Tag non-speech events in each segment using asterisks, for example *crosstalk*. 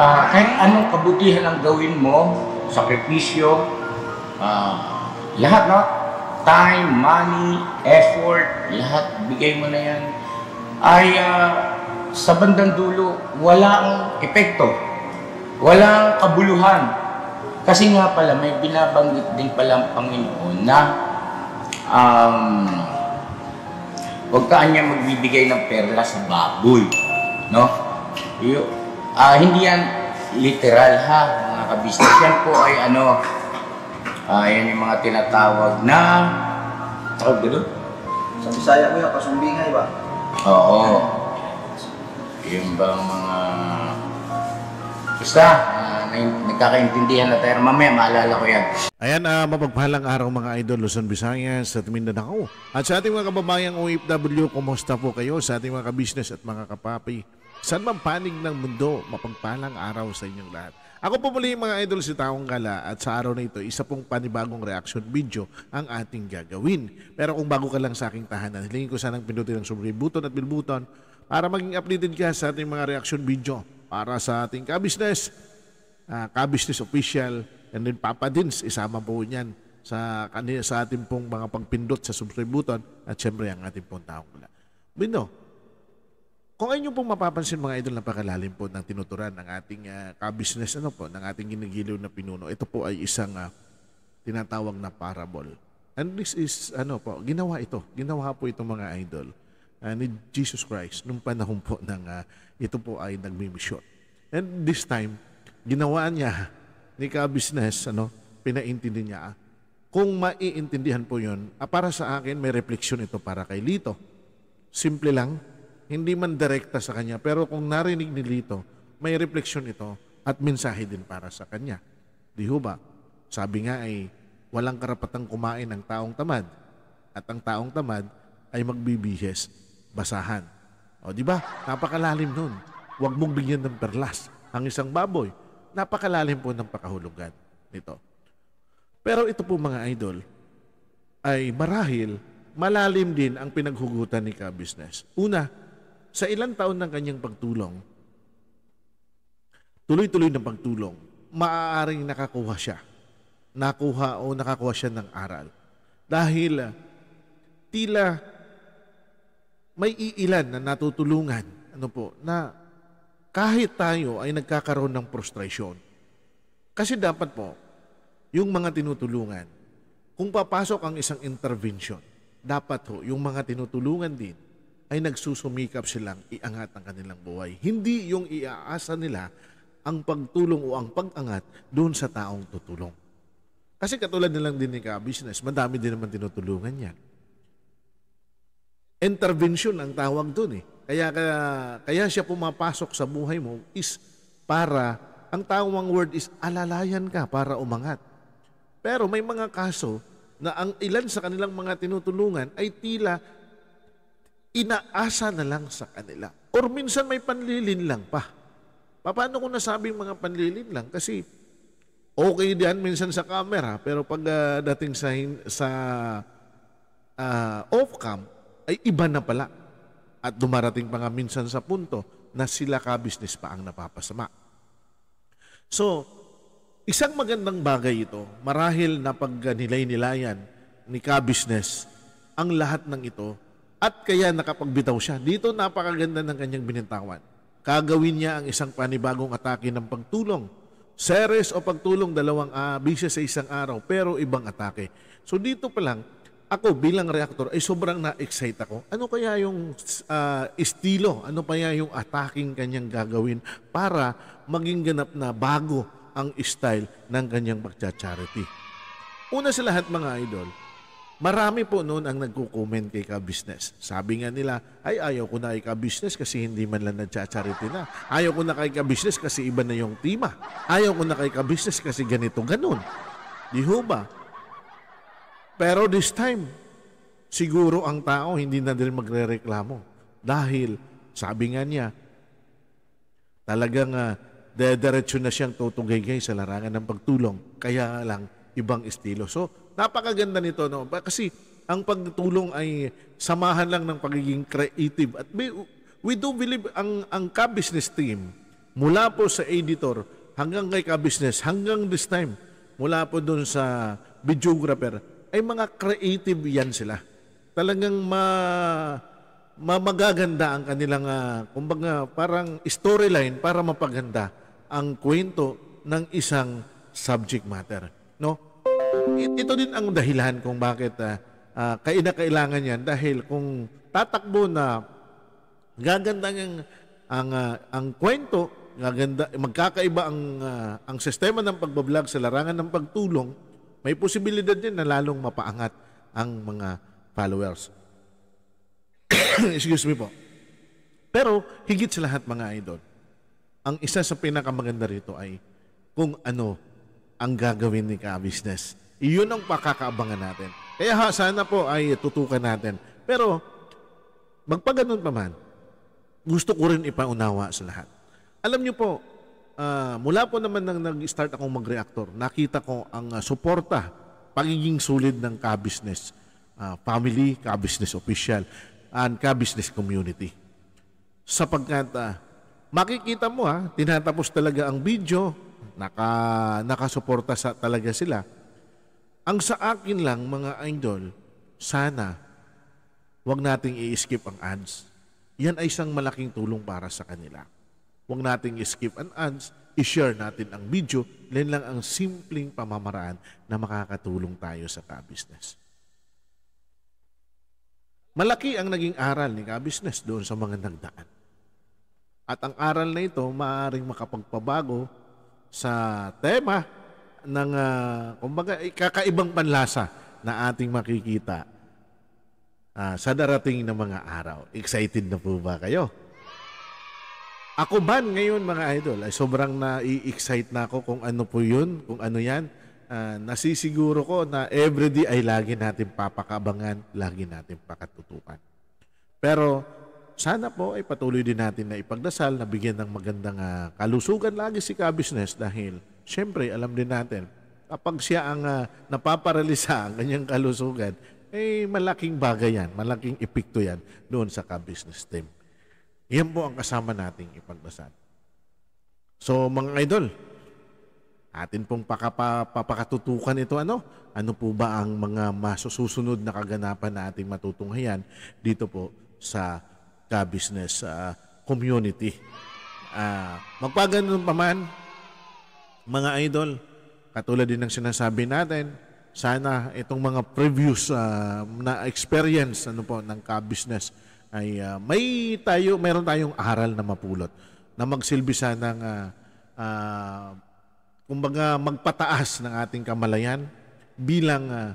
uh, kahit anong kabutihan ang gawin mo, sakripisyo, uh, lahat na, time, money, effort, lahat, bigay mo na yan, ay uh, sa bandang dulo, walang epekto, walang kabuluhan. Kasi nga pala, may binabanggit din pala ang Panginoon na um, huwag ka niya magbibigay ng perla sa baboy. No? Yung, Uh, hindi yan literal ha, mga kabisnes. Yan po ay ano, uh, yan yung mga tinatawag na, tawag gano'n? Sa Bisaya ko yan, kasumbingay ba? Oo. Yung bang mga, basta, uh, nagkakaintindihan na tayo. Mamaya, maalala ko yan. Ayan, uh, mapagpahalang araw mga idol, Luzon, Visayas at Mindanao. At sa ating mga kababayang OFW, kumusta po kayo sa ating mga kabisnes at mga kapapi? San man panig ng mundo, mapagpalang araw sa inyong lahat. Ako po muli mga idol si Taong Kala at sa araw na ito, isa pong panibagong reaction video ang ating gagawin. Pero kung bago ka lang sa aking tahanan, hilingin ko sanang pindutin ang subscribe button at bell button para maging updated ka sa ating mga reaction video para sa ating ka-business, uh, ka-business official, and then Papa Dins, isama po niyan sa, sa ating pong mga pagpindot sa subscribe button at syempre ang ating pong Taong Kala. Bino, kung ayun pong mapapansin mga idol, napakalalim po ng tinuturan ng ating uh, ka-business, ano po, ng ating ginigiliw na pinuno. Ito po ay isang uh, tinatawag na parable. And this is, ano po, ginawa ito. Ginawa po itong mga idol uh, ni Jesus Christ nung panahon po ng uh, ito po ay nagmimisyon. And this time, ginawa niya ni ka-business, ano, pinaintindi niya. kung maiintindihan po yun, ah, para sa akin, may refleksyon ito para kay Lito. Simple lang, hindi man direkta sa kanya, pero kung narinig ni Lito, may refleksyon ito at mensahe din para sa kanya. Di ho ba? Sabi nga ay walang karapatang kumain ng taong tamad at ang taong tamad ay magbibihes basahan. O di ba? Napakalalim nun. Huwag mong bigyan ng perlas ang isang baboy. Napakalalim po ng pakahulugan nito. Pero ito po mga idol ay marahil malalim din ang pinaghugutan ni ka-business. Una, sa ilang taon ng kanyang pagtulong, tuloy-tuloy ng pagtulong, maaaring nakakuha siya. Nakuha o nakakuha siya ng aral. Dahil ah, tila may iilan na natutulungan ano po, na kahit tayo ay nagkakaroon ng prostration. Kasi dapat po, yung mga tinutulungan, kung papasok ang isang intervention, dapat ho, yung mga tinutulungan din, ay nagsusumikap silang iangat ang kanilang buhay. Hindi yung iaasa nila ang pagtulong o ang pagangat doon sa taong tutulong. Kasi katulad nilang din ni ka-business, madami din naman tinutulungan yan. Intervention ang tawag doon eh. Kaya, kaya, kaya siya pumapasok sa buhay mo is para, ang tawang word is alalayan ka para umangat. Pero may mga kaso na ang ilan sa kanilang mga tinutulungan ay tila inaasa na lang sa kanila. Or minsan may panlilin lang pa. Paano ko nasabing mga panlilin lang? Kasi okay diyan minsan sa camera, pero pag uh, dating sa, sa uh, off-cam, ay iba na pala. At dumarating pa nga minsan sa punto na sila ka-business pa ang napapasama. So, isang magandang bagay ito, marahil napag nilay-nilayan ni ka-business ang lahat ng ito at kaya nakapagbitaw siya. Dito napakaganda ng kanyang binintawan. Kagawin niya ang isang panibagong atake ng pagtulong. Series o pagtulong dalawang uh, bisis sa isang araw pero ibang atake. So dito pa lang, ako bilang reactor ay sobrang na-excite ako. Ano kaya yung uh, estilo? Ano kaya yung attacking kanyang gagawin para maging ganap na bago ang style ng kanyang magcha charity Una sa lahat mga idol, Marami po noon ang nagko-comment kay ka-business. Sabi nga nila, ay ayaw ko na kay ka-business kasi hindi man lang nagcha-charity na. Ayaw ko na kay ka-business kasi iba na yung tima. Ayaw ko na kay ka-business kasi ganito ganun. Di ho ba? Pero this time, siguro ang tao hindi na din magrereklamo Dahil, sabi nga niya, talagang uh, ah, dediretso na siyang tutunggay sa larangan ng pagtulong. Kaya lang, ibang estilo. So, Napakaganda nito, no? Kasi ang pagtulong ay samahan lang ng pagiging creative. At we, we do believe ang, ang ka-business team, mula po sa editor hanggang kay ka-business, hanggang this time, mula po doon sa videographer, ay mga creative yan sila. Talagang ma, ma magaganda ang kanilang, uh, kumbaga, parang storyline para mapaganda ang kwento ng isang subject matter. No? ito din ang dahilan kung bakit uh, uh, kaina-kailangan yan dahil kung tatakbo na gaganda ang ang, uh, ang kwento, gaganda, magkakaiba ang, uh, ang sistema ng pagbablog sa larangan ng pagtulong, may posibilidad din na lalong mapaangat ang mga followers. *coughs* Excuse me po. Pero higit sa lahat mga idol, ang isa sa pinakamaganda rito ay kung ano ang gagawin ni ka-business iyon ang pakakaabangan natin. Kaya ha, sana po ay tutukan natin. Pero, magpaganon pa man, gusto ko rin ipaunawa sa lahat. Alam niyo po, uh, mula po naman nang nag-start akong mag-reactor, nakita ko ang uh, suporta, pagiging solid ng ka-business uh, family, ka-business official, and ka-business community. Sapagkat uh, makikita mo ha, tinatapos talaga ang video, naka, nakasuporta sa, talaga sila ang sa akin lang, mga idol, sana huwag nating i-skip ang ads. Yan ay isang malaking tulong para sa kanila. Huwag nating i-skip ang ads, i-share natin ang video, len lang ang simpleng pamamaraan na makakatulong tayo sa ka-business. Malaki ang naging aral ni ka-business doon sa mga nagdaan. At ang aral na ito maaaring makapagpabago sa tema ng uh, kumbaga eh, kakaibang panlasa na ating makikita uh, sa darating na mga araw. Excited na po ba kayo? Ako ba ngayon mga idol, ay sobrang na-excite na ako kung ano po yun, kung ano yan. Uh, nasisiguro ko na everyday ay lagi natin papakabangan, lagi natin pakatutukan. Pero sana po ay patuloy din natin na ipagdasal, na bigyan ng magandang uh, kalusugan lagi si Ka-Business dahil syempre alam din natin, kapag siya ang uh, napaparalisa ang kanyang kalusugan, eh malaking bagay yan, malaking epekto yan doon sa ka-business team. Yan po ang kasama nating ipagdasal. So mga idol, atin pong pakapapakatutukan ito ano? Ano po ba ang mga masusunod na kaganapan na ating matutunghayan dito po sa ka-business uh, community? Uh, magpaganon pa man, mga idol, katulad din ng sinasabi natin, sana itong mga previous uh, na experience ano po ng ka-business ay uh, may tayo meron tayong aral na mapulot na magsilbi sana ng uh, uh, kumbaga magpataas ng ating kamalayan bilang uh,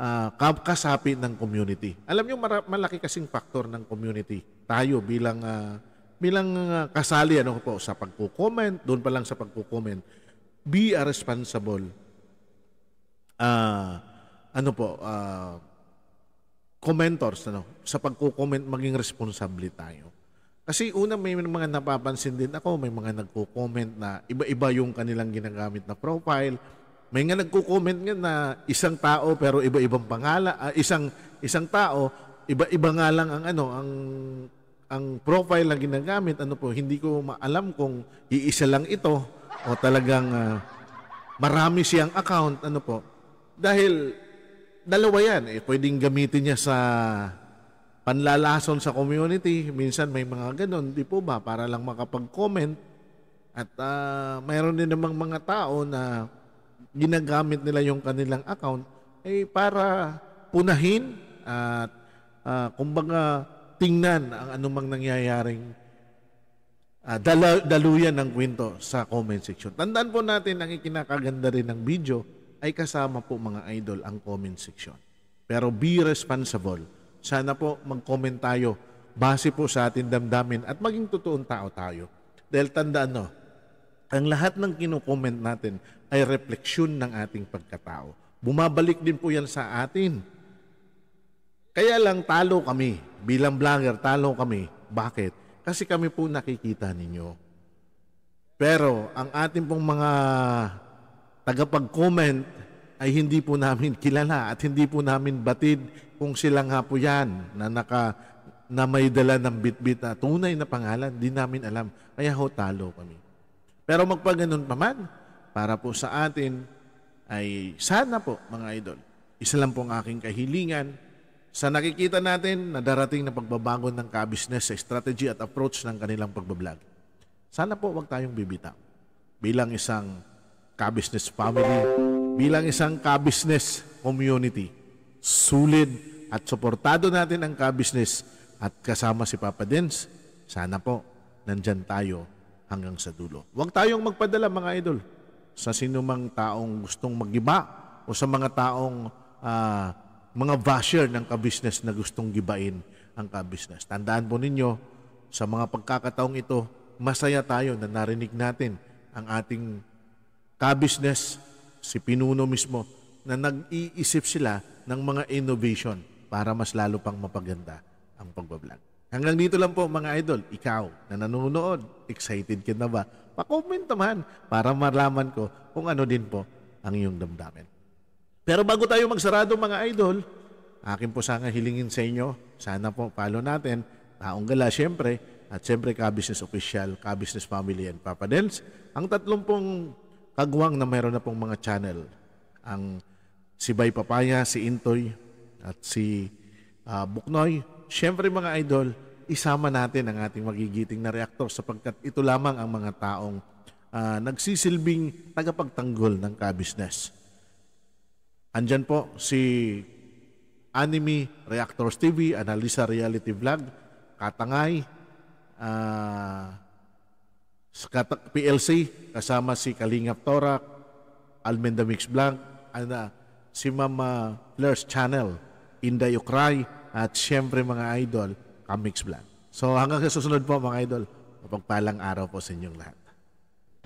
uh, kasapi ng community. Alam niyo malaki kasing factor ng community. Tayo bilang uh, bilang uh, kasali ano po sa pagko-comment, doon pa lang sa pagko-comment be a responsible uh, ano po uh, commentors ano sa pagko-comment maging responsible tayo kasi una may mga napapansin din ako may mga nagko-comment na iba-iba yung kanilang ginagamit na profile may nga nagko-comment nga na isang tao pero iba-ibang pangalan uh, isang isang tao iba-iba nga lang ang ano ang ang profile na ginagamit ano po hindi ko maalam kung iisa lang ito o talagang uh, marami siyang account, ano po, dahil dalawa yan, eh, pwedeng gamitin niya sa panlalason sa community, minsan may mga ganun, di po ba, para lang makapag-comment at uh, mayroon din namang mga tao na ginagamit nila yung kanilang account ay eh, para punahin at uh, kumbaga tingnan ang anumang nangyayaring uh, dala, daluyan ng kwento sa comment section. Tandaan po natin ang ikinakaganda rin ng video ay kasama po mga idol ang comment section. Pero be responsible. Sana po mag-comment tayo base po sa ating damdamin at maging totoong tao tayo. Dahil tandaan no, ang lahat ng kinokomment natin ay refleksyon ng ating pagkatao. Bumabalik din po yan sa atin. Kaya lang talo kami. Bilang vlogger, talo kami. Bakit? kasi kami po nakikita ninyo. Pero ang ating pong mga tagapag-comment ay hindi po namin *laughs* kilala at hindi po namin batid kung sila nga po yan na naka na may dala ng bitbit na tunay na pangalan, di namin alam. Kaya ho, talo kami. Pero magpaganon pa man, para po sa atin ay sana po mga idol, isa lang pong aking kahilingan sa nakikita natin na darating na pagbabago ng ka-business sa strategy at approach ng kanilang pagbablog. Sana po wag tayong bibitaw. Bilang isang ka-business family, bilang isang ka-business community, sulid at suportado natin ang ka-business at kasama si Papa Dens, sana po nandyan tayo hanggang sa dulo. Huwag tayong magpadala mga idol sa sinumang taong gustong magiba o sa mga taong uh, mga basher ng kabisnes na gustong gibain ang kabisnes. Tandaan po ninyo, sa mga pagkakataong ito, masaya tayo na narinig natin ang ating kabisnes, si Pinuno mismo, na nag-iisip sila ng mga innovation para mas lalo pang mapaganda ang pagbablog. Hanggang dito lang po mga idol, ikaw na nanonood, excited ka na ba? Pa-comment naman para malaman ko kung ano din po ang iyong damdamin. Pero bago tayo magsarado mga idol, akin po sana hilingin sa inyo, sana po follow natin, taong gala syempre, at syempre ka-business official, ka-business family and Papa Dels, ang tatlong pong kagwang na meron na pong mga channel, ang si Bay Papaya, si Intoy, at si uh, Buknoy. Syempre mga idol, isama natin ang ating magigiting na reaktor sapagkat ito lamang ang mga taong uh, nagsisilbing tagapagtanggol ng ka-business. Andyan po si Anime Reactors TV, Analisa Reality Vlog, Katangay, uh, ah, PLC, kasama si Kalingap Torak, Almenda Mix Vlog, and, uh, si Mama Fleurs Channel, Inday Ukray, at siyempre mga idol, Kamix Vlog. So hanggang sa susunod po mga idol, mapagpalang araw po sa inyong lahat.